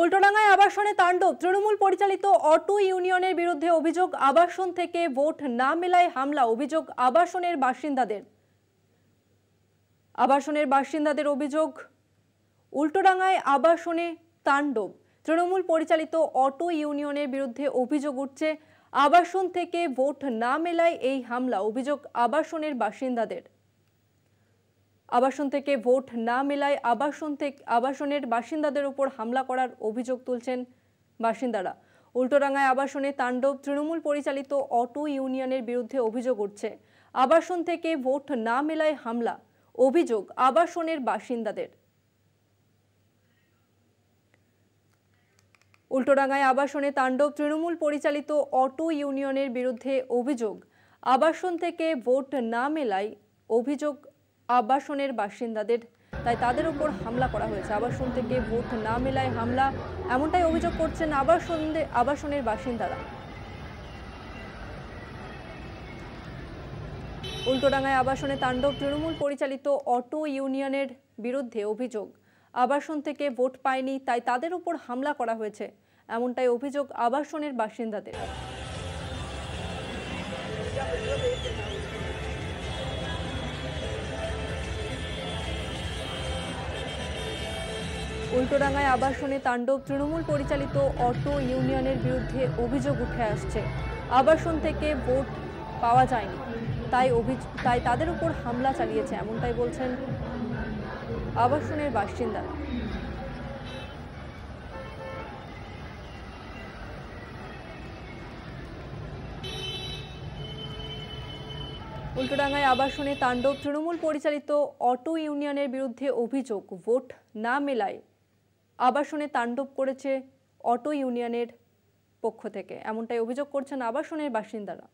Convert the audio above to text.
উল্টোডাঙ্গায় আবাসনে তাণ্ডব তৃণমূল পরিচালিত অটো ইউনিয়নের বিরুদ্ধে অভিযোগ আবাসন থেকে ভোট না মেলায় হামলা অভিযোগ আবাসনের বাসিন্দাদের আবাসনের বাসিন্দাদের অভিযোগ উল্টোডাঙ্গায় আবাসনে তাণ্ডব তৃণমূল পরিচালিত অটো ইউনিয়নের বিরুদ্ধে অভিযোগ উঠছে আবাসন থেকে ভোট না মেলায় এই হামলা অভিযোগ আবাসনের বাসিন্দাদের আবাসন থেকে ভোট না মেলায় আবাসন থেকে আবাসনের বাসিন্দাদের ওপর হামলা করার অভিযোগ তুলছেন বাসিন্দারা উল্টোডাঙ্গায় আবাসনে তাণ্ডব তৃণমূল পরিচালিত অটো ইউনিয়নের বিরুদ্ধে অভিযোগ উঠছে আবাসন থেকে ভোট না মেলায় হামলা অভিযোগ আবাসনের বাসিন্দাদের উল্টোডাঙ্গায় আবাসনে তাণ্ডব তৃণমূল পরিচালিত অটো ইউনিয়নের বিরুদ্ধে অভিযোগ আবাসন থেকে ভোট না মেলায় অভিযোগ আবাসনের বাসিন্দাদের তাই তাদের উপর হামলা করা হয়েছে আবাসন থেকে ভোট না মেলায় হামলা এমনটাই অভিযোগ করছেন আবাসন আবাসনের বাসিন্দারা উল্টোডাঙ্গায় আবাসনে তাণ্ডব তৃণমূল পরিচালিত অটো ইউনিয়নের বিরুদ্ধে অভিযোগ আবাসন থেকে ভোট পায়নি তাই তাদের উপর হামলা করা হয়েছে এমনটাই অভিযোগ আবাসনের বাসিন্দাদের উল্টোডাঙ্গায় আবাসনে তাণ্ডব তৃণমূল পরিচালিত অটো ইউনিয়নের বিরুদ্ধে অভিযোগ উঠে আসছে আবাসন থেকে ভোট পাওয়া যায়নি তাই তাই তাদের উপর হামলা চালিয়েছে এমনটাই বলছেন আবাসনের বাসিন্দারা উল্টোডাঙ্গায় আবাসনে তাণ্ডব তৃণমূল পরিচালিত অটো ইউনিয়নের বিরুদ্ধে অভিযোগ ভোট না মেলায় আবাসনে তাণ্ডব করেছে অটো ইউনিয়নের পক্ষ থেকে এমনটাই অভিযোগ করছেন আবাসনের বাসিন্দারা